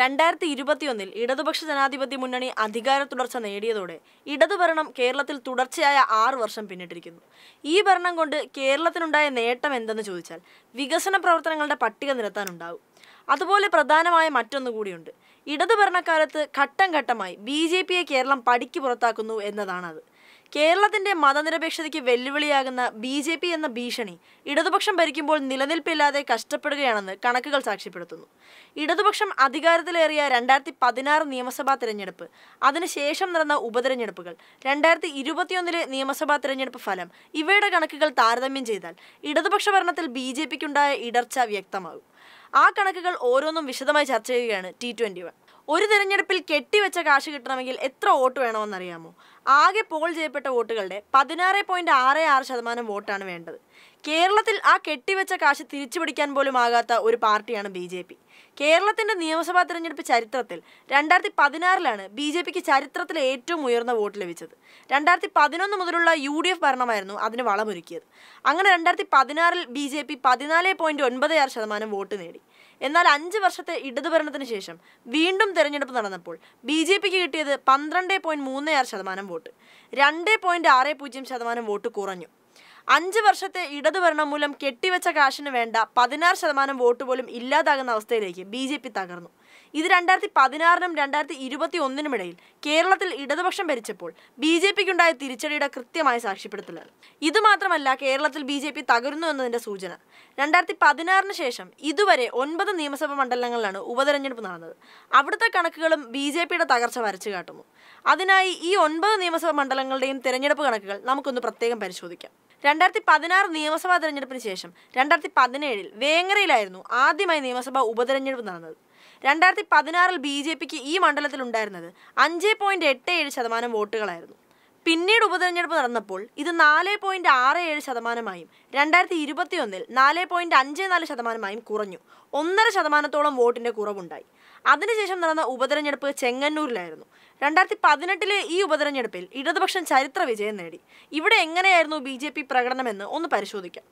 രണ്ടായിരത്തി ഇരുപത്തിയൊന്നിൽ ഇടതുപക്ഷ ജനാധിപത്യ മുന്നണി അധികാര തുടർച്ച നേടിയതോടെ ഇടതുഭരണം കേരളത്തിൽ തുടർച്ചയായ ആറു വർഷം പിന്നിട്ടിരിക്കുന്നു ഈ ഭരണം കൊണ്ട് കേരളത്തിനുണ്ടായ നേട്ടം എന്തെന്ന് ചോദിച്ചാൽ വികസന പ്രവർത്തനങ്ങളുടെ പട്ടിക നിരത്താനുണ്ടാവും അതുപോലെ പ്രധാനമായ മറ്റൊന്നു കൂടിയുണ്ട് ഇടതുഭരണക്കാലത്ത് ഘട്ടം ഘട്ടമായി ബി ജെ പിയെ കേരളം പടിക്ക് പുറത്താക്കുന്നു എന്നതാണത് കേരളത്തിന്റെ മതനിരപേക്ഷതയ്ക്ക് വെല്ലുവിളിയാകുന്ന ബി ജെ പി എന്ന ഭീഷണി ഇടതുപക്ഷം ഭരിക്കുമ്പോൾ നിലനിൽപ്പില്ലാതെ കഷ്ടപ്പെടുകയാണെന്ന് കണക്കുകൾ സാക്ഷ്യപ്പെടുത്തുന്നു ഇടതുപക്ഷം അധികാരത്തിലേറിയ രണ്ടായിരത്തി പതിനാറ് നിയമസഭാ തിരഞ്ഞെടുപ്പ് അതിനുശേഷം നടന്ന ഉപതിരഞ്ഞെടുപ്പുകൾ രണ്ടായിരത്തി ഇരുപത്തിയൊന്നിലെ നിയമസഭാ തിരഞ്ഞെടുപ്പ് ഫലം ഇവയുടെ കണക്കുകൾ താരതമ്യം ചെയ്താൽ ഇടതുപക്ഷ ഭരണത്തിൽ ബി ജെ പിക്കുണ്ടായ ഇടർച്ച വ്യക്തമാകും ആ കണക്കുകൾ ഓരോന്നും വിശദമായി ചർച്ച ചെയ്യുകയാണ് ടി വൺ ഒരു തിരഞ്ഞെടുപ്പിൽ കെട്ടിവെച്ച കാശ് കിട്ടണമെങ്കിൽ എത്ര വോട്ട് വേണമെന്നറിയാമോ ആകെ പോൾ ചെയ്യപ്പെട്ട വോട്ടുകളുടെ പതിനാറ് പോയിന്റ് ആറ് ആറ് ശതമാനം വോട്ടാണ് വേണ്ടത് കേരളത്തിൽ ആ കെട്ടിവെച്ച കാശ് തിരിച്ചുപിടിക്കാൻ പോലും ആകാത്ത ഒരു പാർട്ടിയാണ് ബി ജെ പി കേരളത്തിന്റെ നിയമസഭാ തെരഞ്ഞെടുപ്പ് ചരിത്രത്തിൽ രണ്ടായിരത്തി പതിനാറിലാണ് ബി ജെ പിക്ക് ചരിത്രത്തിലെ ഏറ്റവും ഉയർന്ന വോട്ട് ലഭിച്ചത് രണ്ടായിരത്തി പതിനൊന്ന് മുതലുള്ള യു ഡി എഫ് ഭരണമായിരുന്നു അതിന് വളമൊരുക്കിയത് അങ്ങനെ രണ്ടായിരത്തി പതിനാറിൽ ബി ജെ പി പതിനാല് പോയിന്റ് ഒൻപത് ആറ് ശതമാനം വോട്ട് നേടി എന്നാൽ അഞ്ച് വർഷത്തെ ഇടതുഭരണത്തിന് ശേഷം വീണ്ടും തെരഞ്ഞെടുപ്പ് നടന്നപ്പോൾ ബി ജെ പിക്ക് കിട്ടിയത് പന്ത്രണ്ട് പോയിന്റ് മൂന്ന് ആറ് ശതമാനം വോട്ട് രണ്ട് പോയിന്റ് ആറ് പൂജ്യം ശതമാനം വോട്ട് കുറഞ്ഞു അഞ്ച് വർഷത്തെ ഇടതുഭരണം മൂലം കെട്ടിവെച്ച കാശിന് വേണ്ട പതിനാറ് ശതമാനം വോട്ട് പോലും ഇല്ലാതാകുന്ന അവസ്ഥയിലേക്ക് ബി ജെ പി തകർന്നു ഇത് രണ്ടായിരത്തി പതിനാറിനും രണ്ടായിരത്തി ഇരുപത്തി ഒന്നിനും ഇടയിൽ കേരളത്തിൽ ഇടതുപക്ഷം ഭരിച്ചപ്പോൾ ബി ജെ പിക്കുണ്ടായ തിരിച്ചടിയുടെ കൃത്യമായ സാക്ഷ്യപ്പെടുത്തലാണ് ഇതുമാത്രമല്ല കേരളത്തിൽ ബി ജെ പി തകരുന്നു എന്നതിന്റെ സൂചന രണ്ടായിരത്തി പതിനാറിന് ശേഷം ഇതുവരെ ഒൻപത് നിയമസഭാ മണ്ഡലങ്ങളിലാണ് ഉപതെരഞ്ഞെടുപ്പ് നടന്നത് അവിടുത്തെ കണക്കുകളും ബി ജെ പിയുടെ തകർച്ച വരച്ചു കാട്ടുന്നു അതിനായി ഈ ഒൻപത് നിയമസഭാ മണ്ഡലങ്ങളുടെയും തിരഞ്ഞെടുപ്പ് കണക്കുകൾ നമുക്കൊന്ന് പ്രത്യേകം പരിശോധിക്കാം രണ്ടായിരത്തി പതിനാറ് നിയമസഭാ തെരഞ്ഞെടുപ്പിന് ശേഷം രണ്ടായിരത്തി പതിനേഴിൽ വേങ്ങരയിലായിരുന്നു ആദ്യമായി നിയമസഭാ ഉപതെരഞ്ഞെടുപ്പ് നടന്നത് രണ്ടായിരത്തി പതിനാറിൽ ബി ജെ പിക്ക് ഈ മണ്ഡലത്തിൽ ഉണ്ടായിരുന്നത് അഞ്ച് പോയിന്റ് എട്ട് ഏഴ് ശതമാനം വോട്ടുകളായിരുന്നു പിന്നീട് ഉപതെരഞ്ഞെടുപ്പ് നടന്നപ്പോൾ ഇത് നാല് പോയിന്റ് ആറ് ഏഴ് ശതമാനമായും രണ്ടായിരത്തി ഇരുപത്തി ഒന്നിൽ നാല് പോയിന്റ് അഞ്ച് നാല് ശതമാനമായും കുറഞ്ഞു ഒന്നര ശതമാനത്തോളം വോട്ടിന്റെ കുറവുണ്ടായി അതിനുശേഷം നടന്ന ഉപതെരഞ്ഞെടുപ്പ് ചെങ്ങന്നൂരിലായിരുന്നു രണ്ടായിരത്തി പതിനെട്ടിലെ ഈ ഉപതെരഞ്ഞെടുപ്പിൽ ഇടതുപക്ഷം ചരിത്ര വിജയം നേടി ഇവിടെ എങ്ങനെയായിരുന്നു ബി ജെ പി പ്രകടനമെന്ന് ഒന്ന് പരിശോധിക്കാം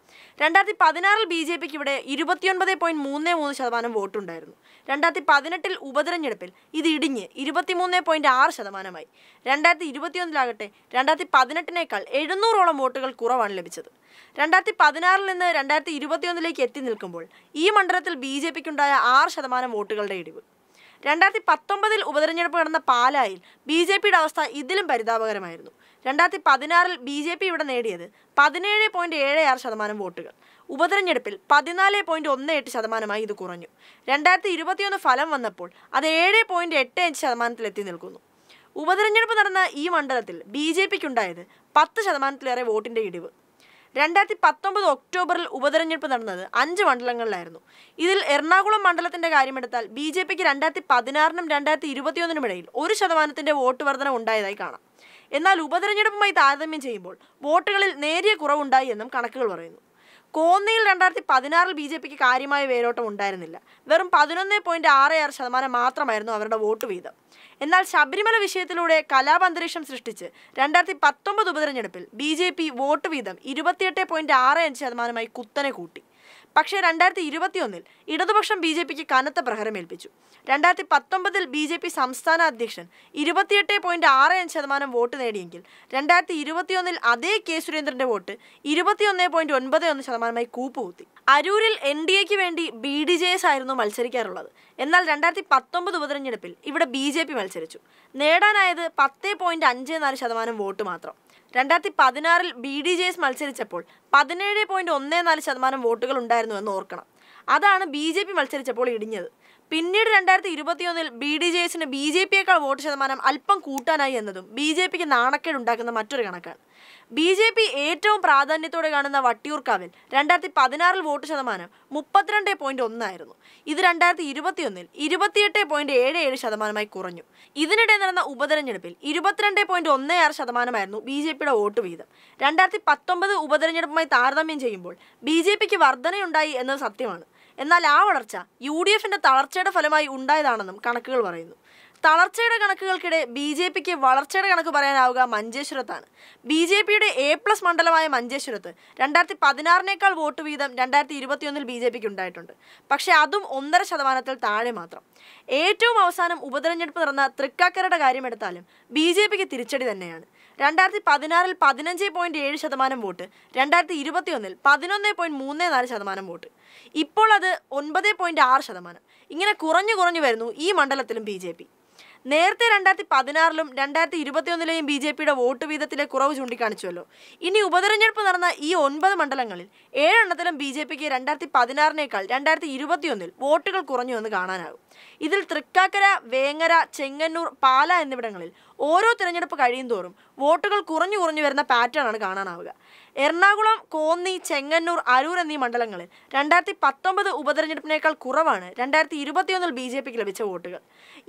രണ്ടായിരത്തി പതിനാറിൽ ബി ജെ പിക്ക് ഇവിടെ ഇരുപത്തിയൊൻപത് പോയിന്റ് മൂന്ന് മൂന്ന് ശതമാനം വോട്ടുണ്ടായിരുന്നു രണ്ടായിരത്തി പതിനെട്ടിൽ ഉപതെരഞ്ഞെടുപ്പിൽ ഇത് ഇടിഞ്ഞ് ഇരുപത്തിമൂന്ന് പോയിന്റ് ആറ് ശതമാനമായി രണ്ടായിരത്തി ഇരുപത്തിയൊന്നിലാകട്ടെ രണ്ടായിരത്തി പതിനെട്ടിനേക്കാൾ എഴുന്നൂറോളം വോട്ടുകൾ കുറവാണ് ലഭിച്ചത് രണ്ടായിരത്തി പതിനാറിൽ നിന്ന് രണ്ടായിരത്തി ഇരുപത്തിയൊന്നിലേക്ക് എത്തി നിൽക്കുമ്പോൾ ഈ മണ്ഡലത്തിൽ ബി ജെ പിക്കുണ്ടായ ആറ് ശതമാനം വോട്ടുകളുടെ ഇടിവ് രണ്ടായിരത്തി പത്തൊമ്പതിൽ ഉപതെരഞ്ഞെടുപ്പ് നടന്ന പാലായിൽ ബി ജെ പിയുടെ അവസ്ഥ ഇതിലും പരിതാപകരമായിരുന്നു രണ്ടായിരത്തി പതിനാറിൽ ബി ജെ പി ഇവിടെ നേടിയത് പതിനേഴ് പോയിന്റ് ഏഴ് ആറ് ശതമാനം വോട്ടുകൾ ഉപതെരഞ്ഞെടുപ്പിൽ പതിനാല് പോയിന്റ് ഒന്ന് എട്ട് ശതമാനമായി ഇത് കുറഞ്ഞു രണ്ടായിരത്തി ഇരുപത്തിയൊന്ന് ഫലം വന്നപ്പോൾ അത് ഏഴ് പോയിന്റ് എട്ട് അഞ്ച് ശതമാനത്തിൽ എത്തി നിൽക്കുന്നു ഉപതെരഞ്ഞെടുപ്പ് നടന്ന ഈ മണ്ഡലത്തിൽ ബി ജെ പിക്കുണ്ടായത് പത്ത് ശതമാനത്തിലേറെ വോട്ടിൻ്റെ ഇടിവ് രണ്ടായിരത്തി പത്തൊമ്പത് ഒക്ടോബറിൽ ഉപതെരഞ്ഞെടുപ്പ് നടന്നത് അഞ്ച് മണ്ഡലങ്ങളിലായിരുന്നു ഇതിൽ എറണാകുളം മണ്ഡലത്തിന്റെ കാര്യമെടുത്താൽ ബി ജെ പിക്ക് രണ്ടായിരത്തി പതിനാറിനും രണ്ടായിരത്തി ഇരുപത്തിയൊന്നിനും ഇടയിൽ ഒരു ശതമാനത്തിന്റെ വോട്ട് വർധന ഉണ്ടായതായി കാണാം എന്നാൽ ഉപതെരഞ്ഞെടുപ്പുമായി താരതമ്യം ചെയ്യുമ്പോൾ വോട്ടുകളിൽ നേരിയ കുറവുണ്ടായി എന്നും കണക്കുകൾ പറയുന്നു കോന്നിയിൽ രണ്ടായിരത്തി പതിനാറിൽ ബി ജെ പിക്ക് കാര്യമായ വേരോട്ടം ഉണ്ടായിരുന്നില്ല വെറും പതിനൊന്ന് പോയിന്റ് ആറ് ആറ് ശതമാനം മാത്രമായിരുന്നു അവരുടെ വോട്ട് വീതം എന്നാൽ ശബരിമല വിഷയത്തിലൂടെ കലാപന്തരീക്ഷം സൃഷ്ടിച്ച് രണ്ടായിരത്തി പത്തൊമ്പത് ഉപതെരഞ്ഞെടുപ്പിൽ ബി ജെ പി വോട്ട് വീതം ഇരുപത്തിയെട്ട് പോയിന്റ് ആറ് അഞ്ച് ശതമാനമായി കുത്തനെ കൂട്ടി പക്ഷേ രണ്ടായിരത്തി ഇരുപത്തി ഒന്നിൽ ഇടതുപക്ഷം ബി ജെ പിക്ക് കനത്ത പ്രഹരമേൽപ്പിച്ചു രണ്ടായിരത്തി പത്തൊമ്പതിൽ ബി ജെ പി സംസ്ഥാന അധ്യക്ഷൻ ഇരുപത്തിയെട്ട് പോയിന്റ് ആറ് അഞ്ച് ശതമാനം വോട്ട് നേടിയെങ്കിൽ രണ്ടായിരത്തി ഇരുപത്തിയൊന്നിൽ അതേ കെ സുരേന്ദ്രന്റെ വോട്ട് ഇരുപത്തിയൊന്ന് പോയിന്റ് ഒൻപത് ഒന്ന് ശതമാനമായി കൂപ്പുകുത്തി അരൂരിൽ എൻ ഡി എക്ക് വേണ്ടി ബി ഡി ജെ എസ് ആയിരുന്നു മത്സരിക്കാറുള്ളത് എന്നാൽ രണ്ടായിരത്തി പത്തൊമ്പത് ഉപതെരഞ്ഞെടുപ്പിൽ ഇവിടെ ബി ജെ പി മത്സരിച്ചു നേടാനായത് പത്ത് പോയിന്റ് അഞ്ച് നാല് ശതമാനം വോട്ട് മാത്രം രണ്ടായിരത്തി പതിനാറിൽ ബി ഡി ജെ എസ് മത്സരിച്ചപ്പോൾ പതിനേഴ് പോയിന്റ് ഒന്ന് നാല് ശതമാനം വോട്ടുകൾ എന്ന് ഓർക്കണം അതാണ് ബി ജെ പി മത്സരിച്ചപ്പോൾ ഇടിഞ്ഞത് പിന്നീട് രണ്ടായിരത്തി ഇരുപത്തിയൊന്നിൽ ബി ഡി ജെ എസിന് ബി ജെ പിയേക്കാൾ വോട്ട് ശതമാനം അല്പം കൂട്ടാനായി എന്നതും ബി ജെ പിക്ക് ഉണ്ടാക്കുന്ന മറ്റൊരു കണക്കാണ് ബി ജെ പി ഏറ്റവും പ്രാധാന്യത്തോടെ കാണുന്ന വട്ടിയൂർക്കാവിൽ രണ്ടായിരത്തി പതിനാറിൽ വോട്ട് ശതമാനം മുപ്പത്തിരണ്ട് പോയിന്റ് ഒന്നായിരുന്നു ഇത് രണ്ടായിരത്തി ഇരുപത്തിയൊന്നിൽ ഇരുപത്തിയെട്ട് പോയിന്റ് ഏഴ് ഏഴ് ശതമാനമായി കുറഞ്ഞു ഇതിനിടെ നടന്ന ഉപതെരഞ്ഞെടുപ്പിൽ ഇരുപത്തിരണ്ട് പോയിന്റ് ഒന്ന് ആറ് ശതമാനമായിരുന്നു ബി ജെ പിയുടെ വോട്ട് വീതം രണ്ടായിരത്തി പത്തൊമ്പത് ഉപതെരഞ്ഞെടുപ്പുമായി താരതമ്യം ചെയ്യുമ്പോൾ ബി ജെ പിക്ക് വർധനയുണ്ടായി എന്നത് സത്യമാണ് എന്നാൽ ആ വളർച്ച യു ഡി എഫിന്റെ തളർച്ചയുടെ ഫലമായി ഉണ്ടായതാണെന്നും കണക്കുകൾ പറയുന്നു തളർച്ചയുടെ കണക്കുകൾക്കിടെ ബി ജെ പിക്ക് വളർച്ചയുടെ കണക്ക് പറയാനാവുക മഞ്ചേശ്വരത്താണ് ബി ജെ പിയുടെ എ പ്ലസ് മണ്ഡലമായ മഞ്ചേശ്വരത്ത് രണ്ടായിരത്തി പതിനാറിനേക്കാൾ വോട്ട് വീതം രണ്ടായിരത്തി ഇരുപത്തിയൊന്നിൽ ബി ജെ പിക്ക് ഉണ്ടായിട്ടുണ്ട് പക്ഷെ അതും ഒന്നര ശതമാനത്തിൽ താഴെ മാത്രം ഏറ്റവും അവസാനം ഉപതെരഞ്ഞെടുപ്പ് നടന്ന തൃക്കാക്കരയുടെ കാര്യമെടുത്താലും ബി ജെ പിക്ക് തിരിച്ചടി തന്നെയാണ് രണ്ടായിരത്തി പതിനാറിൽ പതിനഞ്ച് പോയിന്റ് ഏഴ് ശതമാനം വോട്ട് രണ്ടായിരത്തി ഇരുപത്തിയൊന്നിൽ പതിനൊന്ന് പോയിന്റ് മൂന്ന് നാല് ശതമാനം വോട്ട് ഇപ്പോൾ അത് ഒൻപത് പോയിന്റ് ആറ് ശതമാനം ഇങ്ങനെ കുറഞ്ഞു കുറഞ്ഞു വരുന്നു ഈ മണ്ഡലത്തിലും ബി ജെ പി നേരത്തെ രണ്ടായിരത്തി പതിനാറിലും രണ്ടായിരത്തി ഇരുപത്തിയൊന്നിലെയും ബി ജെ പിയുടെ വോട്ട് വീതത്തിലെ കുറവ് ചൂണ്ടിക്കാണിച്ചുവല്ലോ ഇനി ഉപതെരഞ്ഞെടുപ്പ് നടന്ന ഈ ഒൻപത് മണ്ഡലങ്ങളിൽ ഏഴെണ്ണത്തിലും ബി ജെ പിക്ക് രണ്ടായിരത്തി പതിനാറിനേക്കാൾ രണ്ടായിരത്തി ഇരുപത്തിയൊന്നിൽ വോട്ടുകൾ കുറഞ്ഞു എന്ന് കാണാനാകും ഇതിൽ തൃക്കാക്കര വേങ്ങര ചെങ്ങന്നൂർ പാല എന്നിവിടങ്ങളിൽ ഓരോ തിരഞ്ഞെടുപ്പ് കഴിയും തോറും വോട്ടുകൾ കുറഞ്ഞു കുറഞ്ഞു വരുന്ന പാറ്റേണാണ് കാണാനാവുക എറണാകുളം കോന്നി ചെങ്ങന്നൂർ അരൂർ എന്നീ മണ്ഡലങ്ങളിൽ രണ്ടായിരത്തി പത്തൊമ്പത് ഉപതെരഞ്ഞെടുപ്പിനേക്കാൾ കുറവാണ് രണ്ടായിരത്തി ഇരുപത്തിയൊന്നിൽ ബി ജെ പിക്ക് ലഭിച്ച വോട്ടുകൾ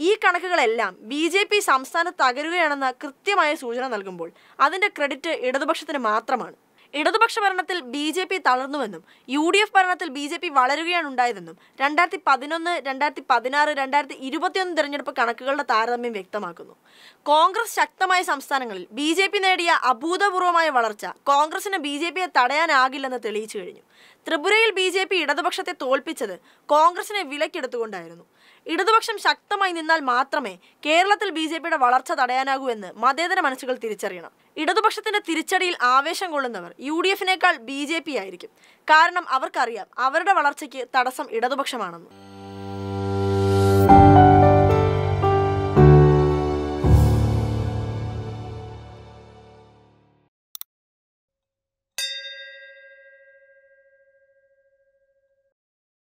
ഈ കണക്കുകളെല്ലാം ബി ജെ പി സംസ്ഥാനത്ത് തകരുകയാണെന്ന കൃത്യമായ സൂചന നൽകുമ്പോൾ അതിൻ്റെ ക്രെഡിറ്റ് ഇടതുപക്ഷത്തിന് മാത്രമാണ് ഇടതുപക്ഷ ഭരണത്തിൽ ബി ജെ പി തളർന്നുവെന്നും യു ഡി എഫ് ഭരണത്തിൽ ബി ജെ പി വളരുകയാണ് ഉണ്ടായതെന്നും രണ്ടായിരത്തി പതിനൊന്ന് രണ്ടായിരത്തി പതിനാറ് രണ്ടായിരത്തി ഇരുപത്തിയൊന്ന് തെരഞ്ഞെടുപ്പ് കണക്കുകളുടെ താരതമ്യം വ്യക്തമാക്കുന്നു കോൺഗ്രസ് ശക്തമായ സംസ്ഥാനങ്ങളിൽ ബി ജെ പി നേടിയ അഭൂതപൂർവമായ വളർച്ച കോൺഗ്രസിന് ബി ജെ പിയെ തടയാനാകില്ലെന്ന് തെളിയിച്ചു കഴിഞ്ഞു ത്രിപുരയിൽ ബി ജെ പി ഇടതുപക്ഷത്തെ തോൽപ്പിച്ചത് കോൺഗ്രസിനെ വിലക്കെടുത്തുകൊണ്ടായിരുന്നു ഇടതുപക്ഷം ശക്തമായി നിന്നാൽ മാത്രമേ കേരളത്തിൽ ബി ജെ പിയുടെ വളർച്ച തടയാനാകൂ എന്ന് മതേതര മനസ്സുകൾ തിരിച്ചറിയണം ഇടതുപക്ഷത്തിന്റെ തിരിച്ചടിയിൽ ആവേശം കൊള്ളുന്നവർ യു ഡി എഫിനേക്കാൾ ബി ജെ പി ആയിരിക്കും കാരണം അവർക്കറിയാം അവരുടെ വളർച്ചയ്ക്ക് തടസ്സം ഇടതുപക്ഷമാണെന്ന്